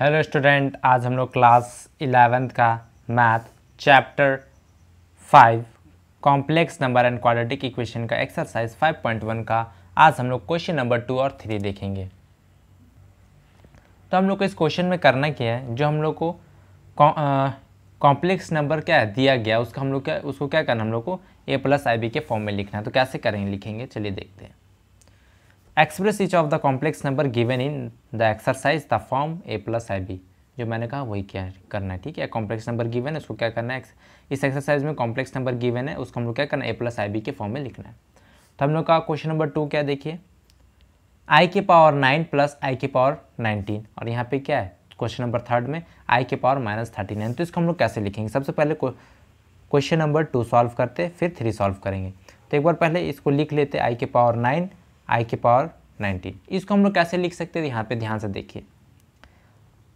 hello student आज हम लोग क्लास इलेवेंथ का math chapter five complex number and quadratic equation का एक्सरसाइज फाइव पॉइंट वन का आज हम लोग क्वेश्चन नंबर टू और थ्री देखेंगे तो हम लोग को इस क्वेश्चन में करना क्या है जो हम लोग को कॉम्प्लेक्स नंबर क्या है दिया गया उसका हम लोग क्या उसको क्या करना हम लोग को ए प्लस आई बी के फॉर्म में लिखना है तो कैसे करेंगे लिखेंगे चलिए देखते हैं express each of the complex number given in the exercise the form A plus I B जो मैंने कहा वही क्या करना है ठीक है कॉम्प्लेक्स नंबर गिवन है उसको क्या करना है इस एक्सरसाइज में कॉम्प्लेक्स नंबर गिवन है उसको हम लोग क्या करना है ए प्लस आई बी के फॉर्म में लिखना है तो हम लोग का क्वेश्चन नंबर टू क्या देखिए आई के पावर नाइन प्लस आई के पावर नाइनटीन और यहाँ पे क्या है क्वेश्चन नंबर थर्ड में आई के पावर माइनस थर्टी नाइन तो इसको हम लोग कैसे लिखेंगे सबसे पहले क्वेश्चन नंबर टू सॉल्व करते फिर थ्री सॉल्व करेंगे तो एक बार पहले इसको लिख लेते आई के पावर नाइन आई के पावर 19 इसको हम लोग कैसे लिख सकते हैं यहाँ पे ध्यान से देखिए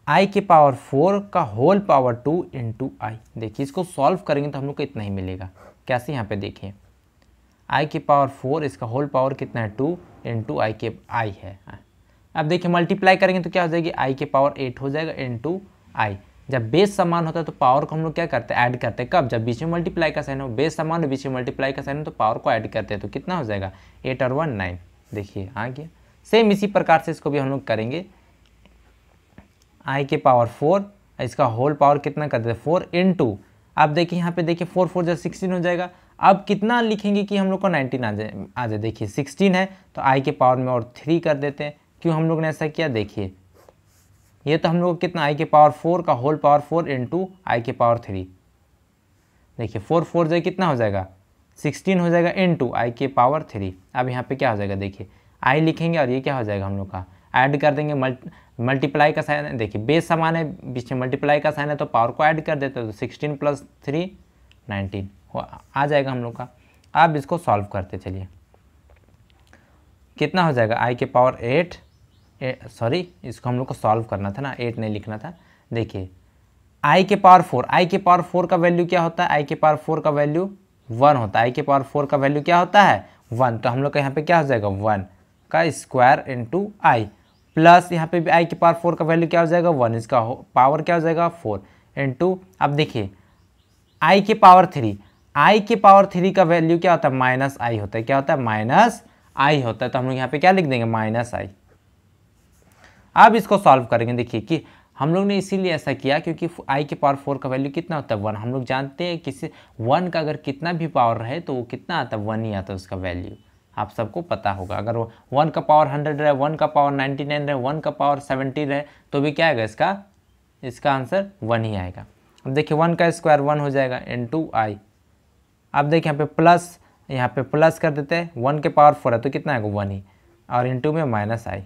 आई के पावर फोर का whole power two into I देखिए इसको सॉल्व करेंगे तो हम लोग को इतना ही मिलेगा कैसे यहाँ पे देखिए आई के पावर फोर इसका होल पावर कितना है टू इंटू आई के आई है अब देखिए मल्टीप्लाई करेंगे तो क्या हो जाएगी आई के पावर एट हो जाएगा टू आई जब बेस समान होता है तो पावर को हम लोग क्या करते हैं ऐड करते हैं कब जब बीच में मल्टीप्लाई का साइन हो बेस समान और बीच में मल्टीप्लाई का साइन हो तो पावर को ऐड करते हैं तो कितना हो जाएगा एट और वन नाइन देखिए आ गया सेम इसी प्रकार से इसको भी हम लोग करेंगे आई के पावर फोर इसका होल पावर कितना कर देते हैं फोर इन टू अब देखिए यहाँ पे देखिए फोर फोर जो सिक्सटीन हो जाएगा अब कितना लिखेंगे कि हम लोग को नाइनटीन आ जाए आ जाए देखिए सिक्सटीन है तो आई के पावर में और थ्री कर देते हैं क्यों हम लोग ने ऐसा किया देखिए ये तो हम लोग कितना आई के पावर फोर का whole power four into i के पावर थ्री देखिए फोर फोर जो कितना हो जाएगा सिक्सटीन हो जाएगा इन टू आई के पावर थ्री अब यहाँ पे क्या हो जाएगा देखिए आई लिखेंगे और ये क्या हो जाएगा हम लोग का ऐड कर देंगे मल्टीप्लाई का साइन है देखिए बेस समान है बीच में मल्टीप्लाई का साइन है तो पावर को ऐड कर देते हैं तो सिक्सटीन प्लस थ्री नाइनटीन आ जाएगा हम लोग का अब इसको सॉल्व करते चलिए कितना हो जाएगा आई के पावर एट सॉरी इसको हम लोग को सॉल्व करना था ना एट नहीं लिखना था देखिए आई के पावर फोर आई के पावर फोर का वैल्यू क्या होता है आई के पावर फोर का वैल्यू वन होता है आई के पावर फोर का वैल्यू क्या होता है वन तो हम लोग का यहाँ पे क्या हो जाएगा वन का स्क्वायर इंटू आई प्लस यहाँ पे भी आई के पावर फोर का वैल्यू क्या हो जाएगा वन इसका पावर क्या हो जाएगा फोर इंटू अब देखिए आई के पावर थ्री आई के पावर थ्री का वैल्यू क्या होता है माइनस आई होता है क्या होता है माइनस आई होता है तो हम लोग यहाँ पे क्या लिख देंगे माइनस आई अब इसको सॉल्व करेंगे देखिए कि हम लोग ने इसीलिए ऐसा किया क्योंकि आई के पावर फोर का वैल्यू कितना होता है वन हम लोग जानते हैं किसी वन का अगर कितना भी पावर रहे तो वो कितना आता है वन ही आता है उसका वैल्यू आप सबको पता होगा अगर वो वन का पावर हंड्रेड रहे वन का पावर नाइन्टी नाइन रहे वन का पावर सेवेंटी रहे तो भी क्या आएगा इसका इसका आंसर वन ही आएगा अब देखिए वन का स्क्वायर वन हो जाएगा इन टू आई अब देखिए यहाँ पे प्लस यहाँ पे प्लस कर देते हैं वन के पावर फोर है तो कितना आएगा वन ही और टू में माइनस आई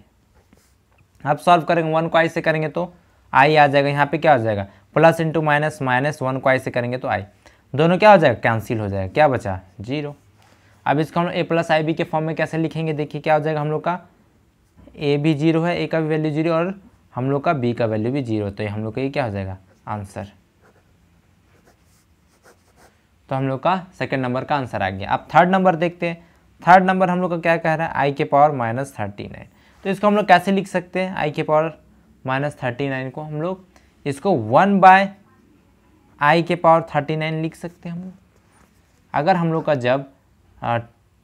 आप सॉल्व करेंगे वन को आई से करेंगे तो आई आ जाएगा यहाँ पे क्या हो जाएगा plus into minus minus one को आई से करेंगे तो आई दोनों क्या हो जाएगा कैंसिल हो जाएगा क्या बचा जीरो अब इसको हम लोग ए प्लस आई बी के फॉर्म में कैसे लिखेंगे देखिए क्या हो जाएगा हम लोग का ए भी जीरो है ए का भी वैल्यू जीरो और हम लोग का बी का वैल्यू भी जीरो तो ये हम लोग का ये क्या हो जाएगा आंसर तो हम लोग का सेकेंड नंबर का आंसर आ गया अब थर्ड नंबर देखते हैं थर्ड नंबर हम लोग का क्या कह रहा है आई के पावर माइनस थर्टीन है तो इसको हम लोग कैसे लिख सकते हैं आई के पावर माइनस थर्टी नाइन को हम लोग इसको वन बाय आई के पावर थर्टी नाइन लिख सकते हैं हम लोग अगर हम लोग का जब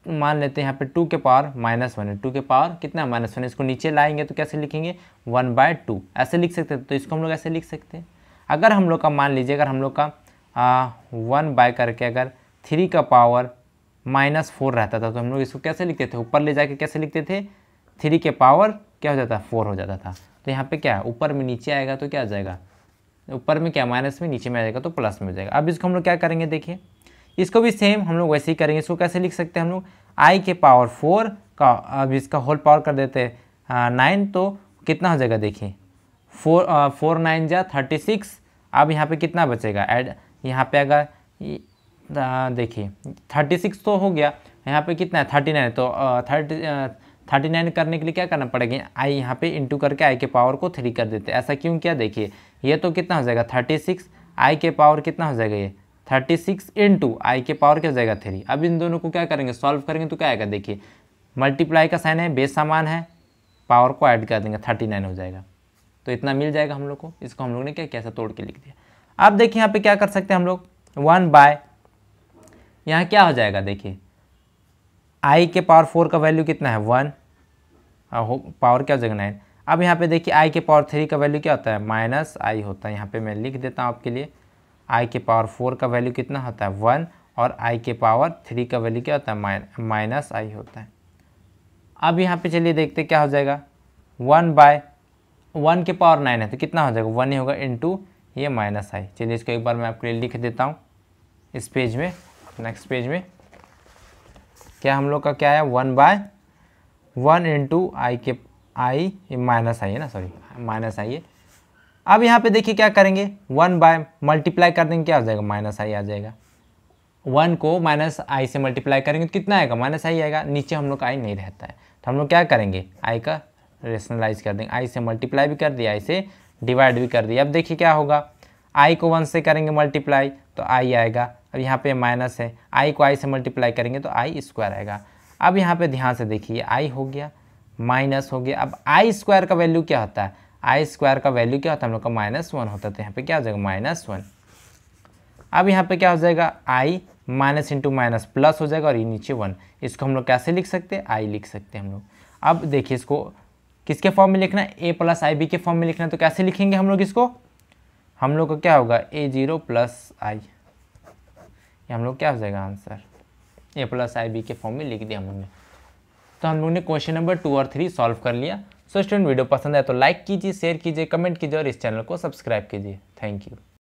मान लेते हैं यहाँ पे टू के पावर माइनस वन है टू के पावर कितना माइनस वन है इसको नीचे लाएंगे तो कैसे लिखेंगे वन बाय टू ऐसे लिख सकते हैं तो इसको हम लोग ऐसे लिख सकते हैं अगर हम लोग का मान लीजिए अगर हम लोग का वन बाय करके अगर थ्री का पावर माइनस फोर रहता था तो हम लोग इसको कैसे लिखते थे ऊपर ले जाके कैसे लिखते थे थ्री के पावर क्या हो जाता फोर हो जाता था तो यहाँ पे क्या है ऊपर में नीचे आएगा तो क्या आ जाएगा ऊपर में क्या माइनस में नीचे में आ जाएगा तो प्लस में हो जाएगा अब इसको हम लोग क्या करेंगे देखिए इसको भी सेम हम लोग वैसे ही करेंगे इसको कैसे लिख सकते हैं हम लोग आई के पावर फोर का अब इसका होल पावर कर देते हैं नाइन हाँ, तो कितना हो जाएगा देखिए फोर फोर नाइन जा थर्टी सिक्स अब यहाँ पे कितना बचेगा एड यहाँ पे अगर हाँ, देखिए थर्टी सिक्स तो हो गया यहाँ पे कितना है थर्टी नाइन तो थर्टी थर्टी नाइन करने के लिए क्या करना पड़ेगा आई यहाँ पे इंटू करके आई के पावर को थ्री कर देते ऐसा क्यों क्या देखिए ये तो कितना हो जाएगा थर्टी सिक्स आई के पावर कितना हो जाएगा ये थर्टी सिक्स इंटू आई के पावर क्या हो जाएगा थ्री अब इन दोनों को क्या करेंगे सॉल्व करेंगे तो क्या आएगा देखिए मल्टीप्लाई का साइन है बेस सामान है पावर को ऐड कर देंगे थर्टी नाइन हो जाएगा तो इतना मिल जाएगा हम लोग को इसको हम लोग ने क्या कैसा तोड़ के लिख दिया अब देखिए यहाँ पे क्या कर सकते हैं हम लोग वन बाय यहाँ क्या हो जाएगा देखिए आई के पावर फोर का वैल्यू कितना है वन पावर क्या हो जाएगा नाइन अब यहाँ पे देखिए आई के पावर थ्री का वैल्यू क्या होता है माइनस आई होता है यहाँ पे मैं लिख देता हूँ आपके लिए आई के पावर फोर का वैल्यू कितना होता है वन और आई के पावर थ्री का वैल्यू क्या होता है माइनस आई होता है अब यहाँ पे चलिए देखते क्या हो जाएगा वन बाय वन के पावर नाइन है तो कितना हो जाएगा वन ही होगा टू ये माइनस आई चलिए इसको एक बार मैं आपके लिए लिख देता हूँ इस पेज में नेक्स्ट पेज में क्या हम लोग का क्या है one by one into i के आई माइनस आई है ना सॉरी माइनस आई है अब यहाँ पे देखिए क्या करेंगे वन बाय मल्टीप्लाई कर देंगे क्या हो जाएगा माइनस आई आ जाएगा वन को माइनस आई से मल्टीप्लाई करेंगे तो कितना आएगा माइनस आई आएगा नीचे हम लोग का आई नहीं रहता है तो हम लोग क्या करेंगे आई का रेशनलाइज कर देंगे आई से मल्टीप्लाई भी कर दिया आई से डिवाइड भी कर दिया अब देखिए क्या होगा आई को वन से करेंगे मल्टीप्लाई तो आई आएगा और यहाँ पे माइनस है आई को आई से मल्टीप्लाई करेंगे तो आई स्क्वायर आएगा अब यहाँ पे ध्यान से देखिए आई हो गया माइनस हो गया अब आई स्क्वायर का वैल्यू क्या होता है आई स्क्वायर का वैल्यू क्या होता है हम लोग का माइनस वन होता है तो यहाँ पे क्या हो जाएगा माइनस वन अब यहाँ पे क्या हो जाएगा i minus into minus plus हो जाएगा और ये नीचे वन इसको हम लोग कैसे लिख सकते हैं आई लिख सकते हैं हम लोग अब देखिए इसको किसके फॉर्म में लिखना है ए प्लस आई बी के फॉर्म में लिखना है तो कैसे लिखेंगे हम लोग इसको हम लोग का क्या होगा ए जीरो प्लस आई ये हम लोग क्या हो जाएगा answer a plus I B के फॉर्म में लिख दिया हम लोग ने तो हम लोग ने क्वेश्चन नंबर टू और थ्री सॉल्व कर लिया सो स्टूडेंट वीडियो पसंद है तो लाइक कीजिए शेयर कीजिए कमेंट कीजिए और इस चैनल को सब्सक्राइब कीजिए थैंक यू